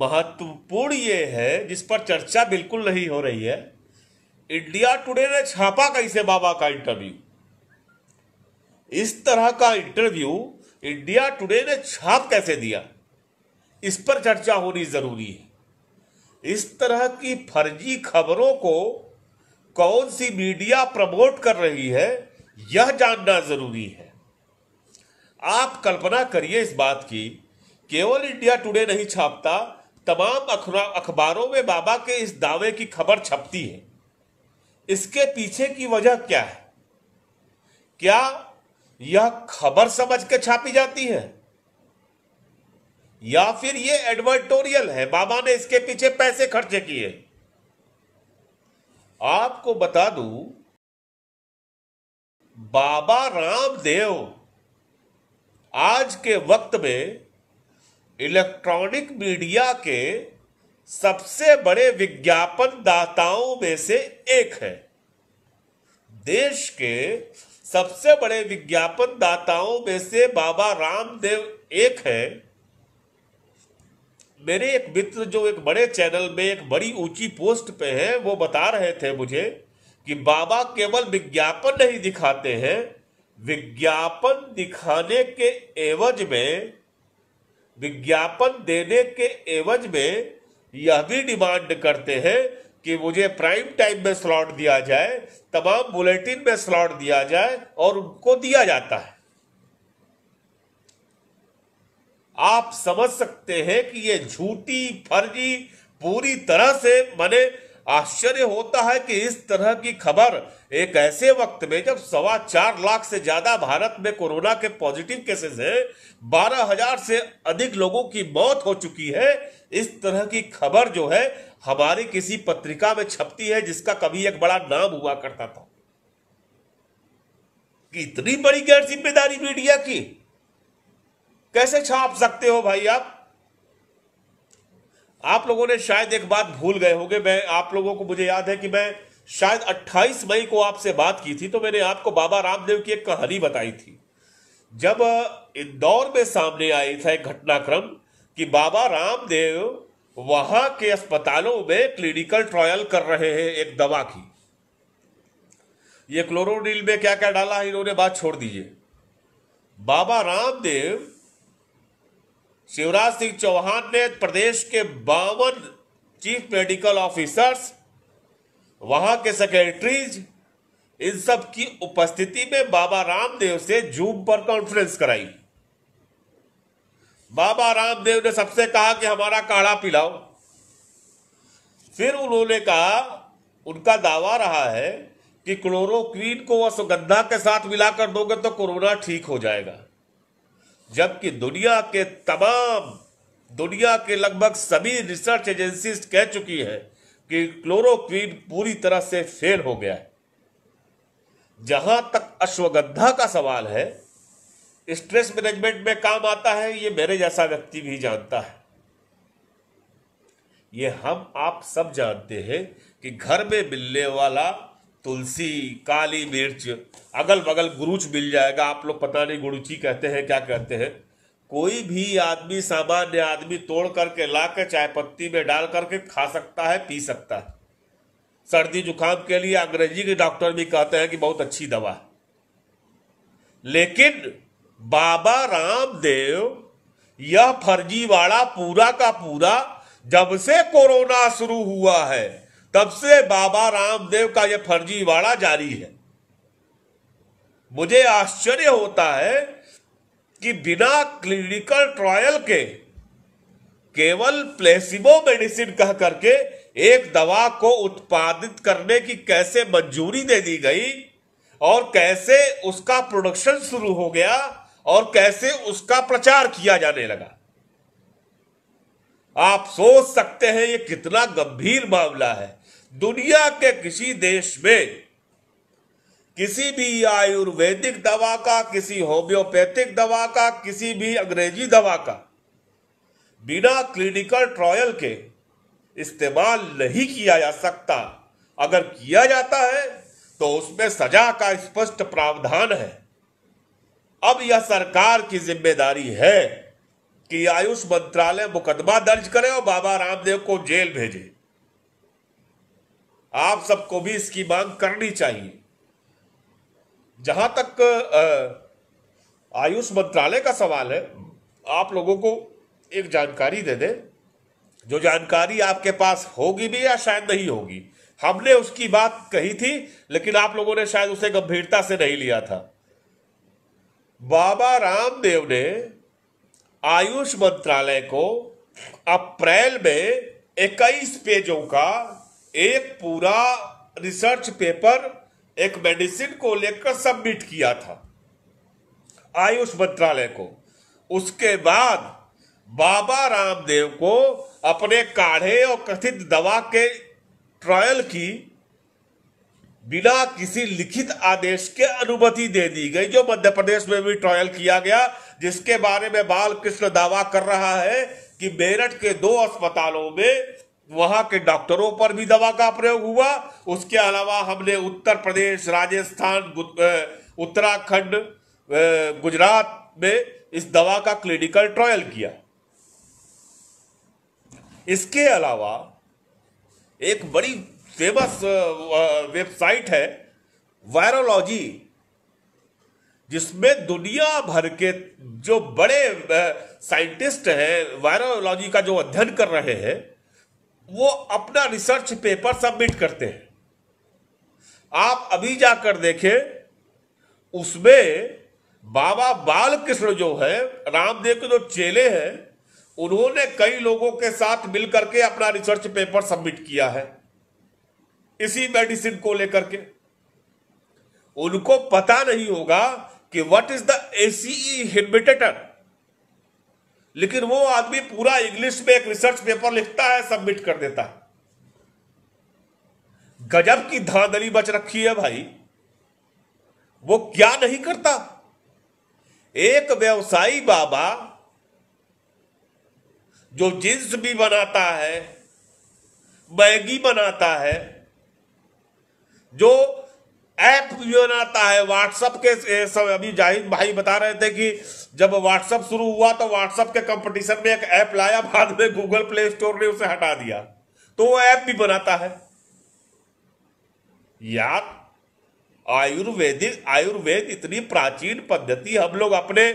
महत्वपूर्ण ये है जिस पर चर्चा बिल्कुल नहीं हो रही है इंडिया टुडे ने छापा कैसे बाबा का इंटरव्यू इस तरह का इंटरव्यू इंडिया टुडे ने छाप कैसे दिया इस पर चर्चा होनी जरूरी है इस तरह की फर्जी खबरों को कौन सी मीडिया प्रमोट कर रही है यह जानना जरूरी है आप कल्पना करिए इस बात की केवल इंडिया टुडे नहीं छापता तमाम अखबारों में बाबा के इस दावे की खबर छपती है इसके पीछे की वजह क्या है क्या यह खबर समझ के छापी जाती है या फिर यह एडवर्टोरियल है बाबा ने इसके पीछे पैसे खर्चे किए आपको बता दूं बाबा रामदेव आज के वक्त में इलेक्ट्रॉनिक मीडिया के सबसे बड़े विज्ञापन दाताओं में से एक है देश के सबसे बड़े विज्ञापन दाताओं में से बाबा रामदेव एक है मेरे एक मित्र जो एक बड़े चैनल में एक बड़ी ऊंची पोस्ट पे है वो बता रहे थे मुझे कि बाबा केवल विज्ञापन नहीं दिखाते हैं विज्ञापन दिखाने के एवज में विज्ञापन देने के एवज में यह भी डिमांड करते हैं कि मुझे प्राइम टाइम में स्लॉट दिया जाए तमाम बुलेटिन में स्लॉट दिया जाए और उनको दिया जाता है आप समझ सकते हैं कि यह झूठी फर्जी पूरी तरह से मैंने आश्चर्य होता है कि इस तरह की खबर एक ऐसे वक्त में जब सवा चार लाख से ज्यादा भारत में कोरोना के पॉजिटिव केसेस है बारह हजार से अधिक लोगों की मौत हो चुकी है इस तरह की खबर जो है हमारी किसी पत्रिका में छपती है जिसका कभी एक बड़ा नाम हुआ करता था कि इतनी बड़ी गैर जिम्मेदारी मीडिया की कैसे छाप सकते हो भाई आप आप लोगों ने शायद एक बात भूल गए होंगे मैं आप लोगों को मुझे याद है कि मैं शायद 28 मई को आपसे बात की थी तो मैंने आपको बाबा रामदेव की एक कहानी बताई थी जब इंदौर में सामने आई था एक घटनाक्रम कि बाबा रामदेव वहां के अस्पतालों में क्लिनिकल ट्रायल कर रहे हैं एक दवा की ये क्लोरोडिल में क्या क्या डाला है इन्होंने बात छोड़ दीजिए बाबा रामदेव शिवराज सिंह चौहान ने प्रदेश के बावन चीफ मेडिकल ऑफिसर्स वहां के सेक्रेटरीज इन सब की उपस्थिति में बाबा रामदेव से जूम पर कॉन्फ्रेंस कराई बाबा रामदेव ने सबसे कहा कि हमारा काढ़ा पिलाओ फिर उन्होंने कहा उनका दावा रहा है कि क्लोरोक्वीन को सुगंधा के साथ मिलाकर दोगे तो कोरोना ठीक हो जाएगा जबकि दुनिया के तमाम दुनिया के लगभग सभी रिसर्च एजेंसी कह चुकी है कि क्लोरोक्वीन पूरी तरह से फेल हो गया है जहां तक अश्वगंधा का सवाल है स्ट्रेस मैनेजमेंट में काम आता है ये मेरे जैसा व्यक्ति भी जानता है ये हम आप सब जानते हैं कि घर में मिलने वाला तुलसी काली मिर्च अगल बगल गुरुच मिल जाएगा आप लोग पता नहीं गुरुची कहते हैं क्या कहते हैं कोई भी आदमी सामान्य आदमी तोड़ करके ला कर चाय पत्ती में डाल करके खा सकता है पी सकता है सर्दी जुकाम के लिए अंग्रेजी के डॉक्टर भी कहते हैं कि बहुत अच्छी दवा है लेकिन बाबा रामदेव यह फर्जीवाड़ा पूरा का पूरा जब से कोरोना शुरू हुआ है तब से बाबा रामदेव का यह फर्जीवाड़ा जारी है मुझे आश्चर्य होता है कि बिना क्लिनिकल ट्रायल के केवल प्लेसिबो मेडिसिन कह करके एक दवा को उत्पादित करने की कैसे मंजूरी दे दी गई और कैसे उसका प्रोडक्शन शुरू हो गया और कैसे उसका प्रचार किया जाने लगा आप सोच सकते हैं ये कितना गंभीर मामला है दुनिया के किसी देश में किसी भी आयुर्वेदिक दवा का किसी होम्योपैथिक दवा का किसी भी अंग्रेजी दवा का बिना क्लिनिकल ट्रायल के इस्तेमाल नहीं किया जा सकता अगर किया जाता है तो उसमें सजा का स्पष्ट प्रावधान है अब यह सरकार की जिम्मेदारी है कि आयुष मंत्रालय मुकदमा दर्ज करे और बाबा रामदेव को जेल भेजे आप सबको भी इसकी मांग करनी चाहिए जहां तक आयुष मंत्रालय का सवाल है आप लोगों को एक जानकारी दे दे जो जानकारी आपके पास होगी भी या शायद नहीं होगी हमने उसकी बात कही थी लेकिन आप लोगों ने शायद उसे गंभीरता से नहीं लिया था बाबा रामदेव ने आयुष मंत्रालय को अप्रैल में इक्कीस पेजों का एक पूरा रिसर्च पेपर एक मेडिसिन को लेकर सबमिट किया था आयुष मंत्रालय को उसके बाद बाबा रामदेव को अपने काढ़े और कथित दवा के ट्रायल की बिना किसी लिखित आदेश के अनुमति दे दी गई जो मध्य प्रदेश में भी ट्रायल किया गया जिसके बारे में बालकृष्ण दावा कर रहा है कि मेरठ के दो अस्पतालों में वहां के डॉक्टरों पर भी दवा का प्रयोग हुआ उसके अलावा हमने उत्तर प्रदेश राजस्थान उत्तराखंड गुजरात में इस दवा का क्लिनिकल ट्रायल किया इसके अलावा एक बड़ी फेमस वेबसाइट है वायरोलॉजी जिसमें दुनिया भर के जो बड़े साइंटिस्ट हैं वायरोलॉजी का जो अध्ययन कर रहे हैं वो अपना रिसर्च पेपर सबमिट करते हैं आप अभी जाकर देखें उसमें बाबा बाल कृष्ण जो है रामदेव के जो चेले हैं उन्होंने कई लोगों के साथ मिलकर के अपना रिसर्च पेपर सबमिट किया है इसी मेडिसिन को लेकर के उनको पता नहीं होगा कि what is the ACE inhibitor लेकिन वो आदमी पूरा इंग्लिश में एक रिसर्च पेपर लिखता है सबमिट कर देता है गजब की धांधली बच रखी है भाई वो क्या नहीं करता एक व्यवसायी बाबा जो जींस भी बनाता है मैगी बनाता है जो ऐप जो आता है व्हाट्सअप के सब अभी जाहिद भाई बता रहे थे कि जब व्हाट्सअप शुरू हुआ तो व्हाट्सअप के कंपटीशन में एक ऐप लाया बाद में गूगल प्ले स्टोर ने उसे हटा दिया तो वो ऐप भी बनाता है यार आयुर्वेदिक आयुर्वेद इतनी प्राचीन पद्धति हम लोग अपने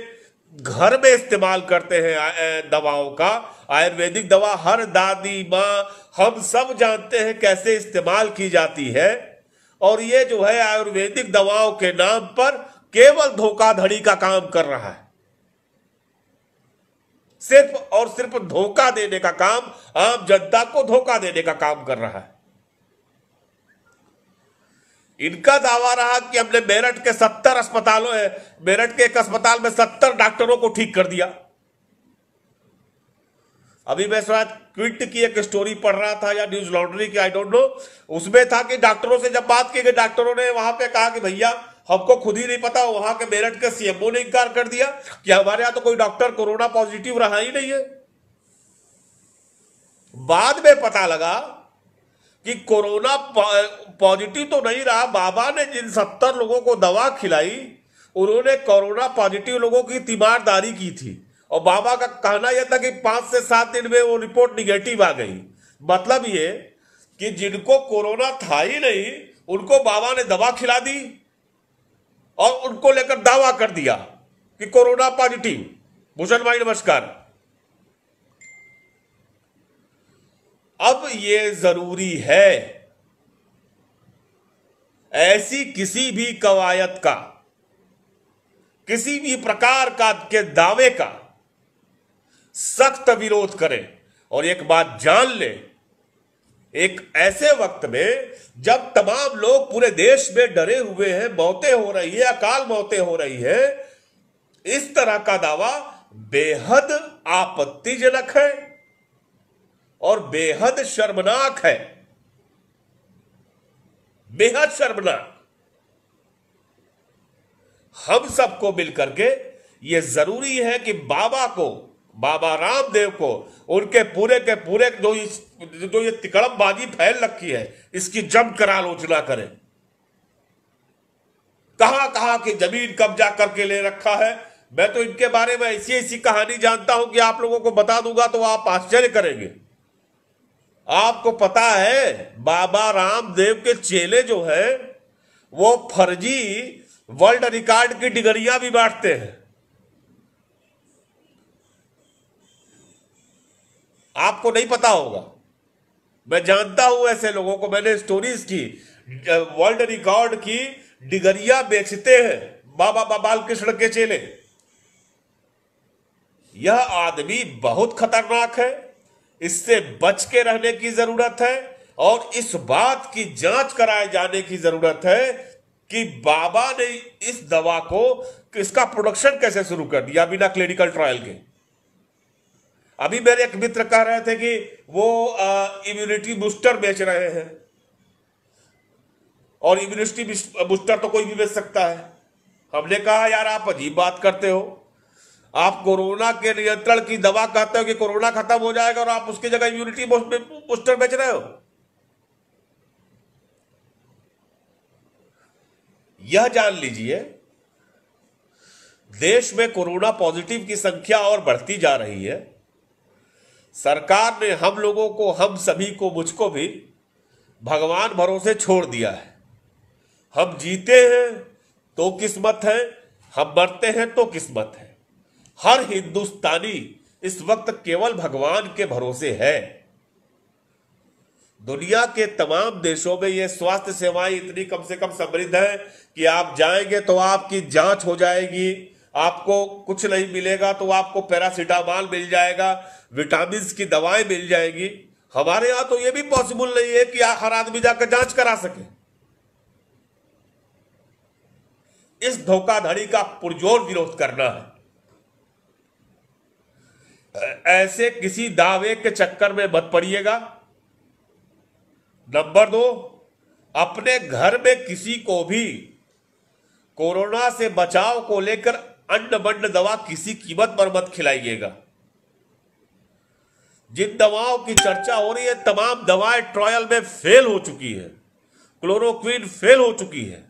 घर में इस्तेमाल करते हैं दवाओं का आयुर्वेदिक दवा हर दादी माँ हम सब जानते हैं कैसे इस्तेमाल की जाती है और ये जो है आयुर्वेदिक दवाओं के नाम पर केवल धोखाधड़ी का काम कर रहा है सिर्फ और सिर्फ धोखा देने का काम आम जनता को धोखा देने का काम कर रहा है इनका दावा रहा कि हमने मेरठ के सत्तर अस्पतालों मेरठ के एक अस्पताल में सत्तर डॉक्टरों को ठीक कर दिया अभी मैं शायद क्विट की एक स्टोरी पढ़ रहा था या न्यूज लॉन्ड्री की आई डोंट नो उसमें था कि डॉक्टरों से जब बात की गई डॉक्टरों ने वहां पे कहा कि भैया हमको खुद ही नहीं पता वहां के मेरठ के सीएमओ ने इनकार कर दिया कि हमारे यहां तो कोई डॉक्टर कोरोना पॉजिटिव रहा ही नहीं है बाद में पता लगा कि कोरोना पॉजिटिव तो नहीं रहा बाबा ने जिन सत्तर लोगों को दवा खिलाई उन्होंने कोरोना पॉजिटिव लोगों की तीमारदारी की थी और बाबा का कहना यह था कि पांच से सात दिन में वो रिपोर्ट निगेटिव आ गई मतलब ये कि जिनको कोरोना था ही नहीं उनको बाबा ने दवा खिला दी और उनको लेकर दावा कर दिया कि कोरोना पॉजिटिव भूषण भाई नमस्कार अब ये जरूरी है ऐसी किसी भी कवायद का किसी भी प्रकार का के दावे का सख्त विरोध करें और एक बात जान लें एक ऐसे वक्त में जब तमाम लोग पूरे देश में डरे हुए हैं मौतें हो रही है अकाल मौतें हो रही है इस तरह का दावा बेहद आपत्तिजनक है और बेहद शर्मनाक है बेहद शर्मनाक हम सबको मिलकर के ये जरूरी है कि बाबा को बाबा रामदेव को उनके पूरे के पूरे जो इस जो ये तिकड़मबाजी फैल रखी है इसकी जमकर आलोचना करें कहा कहा कि जमीन कब्जा करके ले रखा है मैं तो इनके बारे में ऐसी ऐसी कहानी जानता हूं कि आप लोगों को बता दूंगा तो आप आश्चर्य करेंगे आपको पता है बाबा रामदेव के चेले जो है वो फर्जी वर्ल्ड रिकॉर्ड की डिग्रियां भी बांटते हैं आपको नहीं पता होगा मैं जानता हूं ऐसे लोगों को मैंने स्टोरीज की वर्ल्ड रिकॉर्ड की डिगरिया बेचते हैं बाबा बाबा बालकृष्ण के चेले यह आदमी बहुत खतरनाक है इससे बच के रहने की जरूरत है और इस बात की जांच कराए जाने की जरूरत है कि बाबा ने इस दवा को इसका प्रोडक्शन कैसे शुरू कर दिया बिना क्लिनिकल ट्रायल के अभी मेरे एक मित्र कह रहे थे कि वो इम्यूनिटी बूस्टर बेच रहे हैं और इम्यूनिटी बूस्टर तो कोई भी बेच सकता है हमने कहा यार आप अजीब बात करते हो आप कोरोना के नियंत्रण की दवा कहते हो कि कोरोना खत्म हो जाएगा और आप उसकी जगह इम्यूनिटी बूस्टर बेच रहे हो यह जान लीजिए देश में कोरोना पॉजिटिव की संख्या और बढ़ती जा रही है सरकार ने हम लोगों को हम सभी को मुझको भी भगवान भरोसे छोड़ दिया है हम जीते हैं तो किस्मत है हम मरते हैं तो किस्मत है हर हिंदुस्तानी इस वक्त केवल भगवान के भरोसे है दुनिया के तमाम देशों में ये स्वास्थ्य सेवाएं इतनी कम से कम समृद्ध है कि आप जाएंगे तो आपकी जांच हो जाएगी आपको कुछ नहीं मिलेगा तो आपको पैरासीटामॉल मिल जाएगा विटामिन की दवाएं मिल जाएंगी हमारे यहां तो यह भी पॉसिबल नहीं है कि हर आदमी जाकर जांच करा सके इस धोखाधड़ी का पुरजोर विरोध करना है ऐसे किसी दावे के चक्कर में मत पड़िएगा नंबर दो अपने घर में किसी को भी कोरोना से बचाव को लेकर अन्न बन्न दवा किसी कीमत पर मत खिलाइएगा जिन दवाओं की चर्चा हो रही है तमाम दवाएं ट्रायल में फेल हो चुकी है क्लोरोक्विन फेल हो चुकी है